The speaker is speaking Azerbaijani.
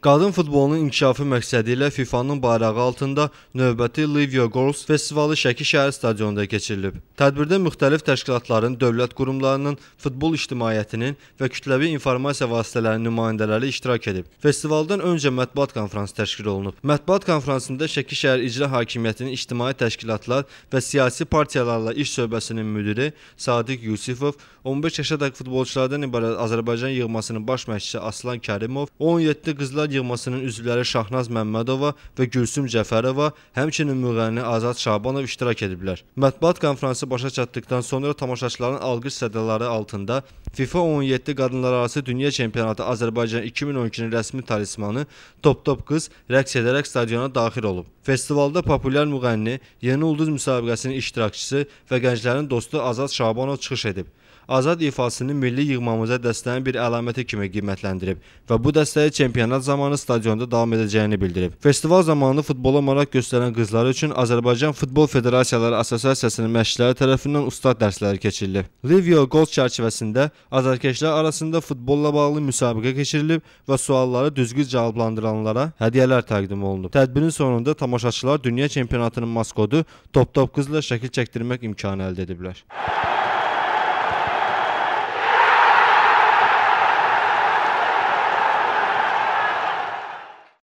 Qadın futbolunun inkişafı məqsədi ilə FIFA-nın bayrağı altında növbəti Live Your Goals festivalı Şəki şəhər stadionunda keçirilib. Tədbirdə müxtəlif təşkilatların, dövlət qurumlarının, futbol ictimaiyyətinin və kütləvi informasiya vasitələrinin nümayəndələri iştirak edib. Festivaldan öncə mətbuat konfransı təşkil olunub. Mətbuat konfransında Şəki şəhər İcra Hakimiyyətinin ictimai təşkilatlar və siyasi partiyalarla iş söhbəsinin müdiri Sadiq Yusifov, 15 yaşadakı futbolçulardan ibarət Azərbaycan yığmasının baş məşqçisi Aslan Kərimov, 17 qızlar Azad yığmasının üzvləri Şahnaz Məmmədova və Gülsüm Cəfərova, həmçinin müğənni Azad Şabanov iştirak ediblər. Mətbuat konfransı başa çatdıqdan sonra tamaşaçıların alqış sədələri altında FIFA 17 Qadınlararası Dünya Çempionatı Azərbaycan 2012-nin rəsmi talismanı Top Top Qız rəqs edərək stadiona daxil olub. Festivalda populyar müğənni, Yeni Ulduz müsabiqəsinin iştirakçısı və gənclərin dostu Azad Şabanov çıxış edib. Azad ifasını milli yığmamıza dəstəyin bir əlaməti kimi qiymətləndirib və bu dəstəyi çempionat zamanı zamanı stadionda davam edəcəyini bildirib. Festival zamanı futbola maraq göstərən qızlar üçün Azərbaycan Futbol Federasiyaları Assosiasiyasının məşqçiləri tərəfindən ustad dərsləri keçirilib. Livio Gold çərçivəsində azərkeşlər arasında futbolla bağlı müsabiqə keçirilib və sualları düzgün cavablandıranlara hədiyyələr təqdim olunub. Tədbirin sonunda tamaşaçılar dünya çempionatının maskodu Top Top qızla şəkil çəkdirmək imkanı əldə ediblər.